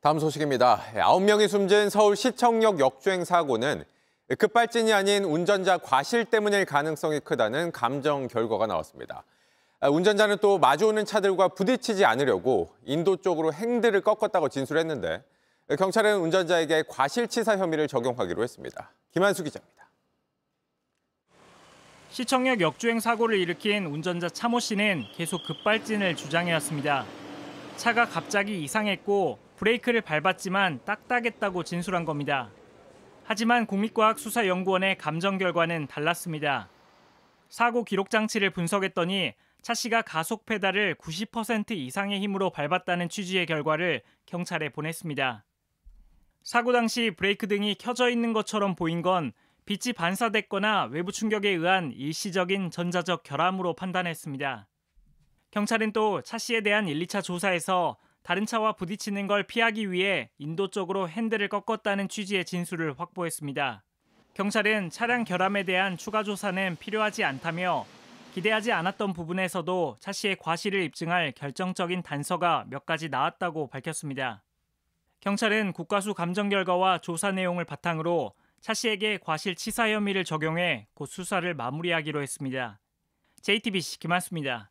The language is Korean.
다음 소식입니다. 9명이 숨진 서울 시청역 역주행 사고는 급발진이 아닌 운전자 과실 때문일 가능성이 크다는 감정 결과가 나왔습니다. 운전자는 또 마주오는 차들과 부딪히지 않으려고 인도 쪽으로 행들을 꺾었다고 진술했는데 경찰은 운전자에게 과실치사 혐의를 적용하기로 했습니다. 김한수 기자입니다. 시청역 역주행 사고를 일으킨 운전자 차모 씨는 계속 급발진을 주장해왔습니다. 차가 갑자기 이상했고 브레이크를 밟았지만 딱딱했다고 진술한 겁니다. 하지만 국립과학수사연구원의 감정 결과는 달랐습니다. 사고 기록 장치를 분석했더니 차씨가 가속 페달을 90% 이상의 힘으로 밟았다는 취지의 결과를 경찰에 보냈습니다. 사고 당시 브레이크 등이 켜져 있는 것처럼 보인 건 빛이 반사됐거나 외부 충격에 의한 일시적인 전자적 결함으로 판단했습니다. 경찰은 또 차 씨에 대한 1, 2차 조사에서 다른 차와 부딪히는 걸 피하기 위해 인도 쪽으로 핸들을 꺾었다는 취지의 진술을 확보했습니다. 경찰은 차량 결함에 대한 추가 조사는 필요하지 않다며 기대하지 않았던 부분에서도 차 씨의 과실을 입증할 결정적인 단서가 몇 가지 나왔다고 밝혔습니다. 경찰은 국가수 감정 결과와 조사 내용을 바탕으로 차 씨에게 과실치사 혐의를 적용해 곧 수사를 마무리하기로 했습니다. JTBC 김한수입니다.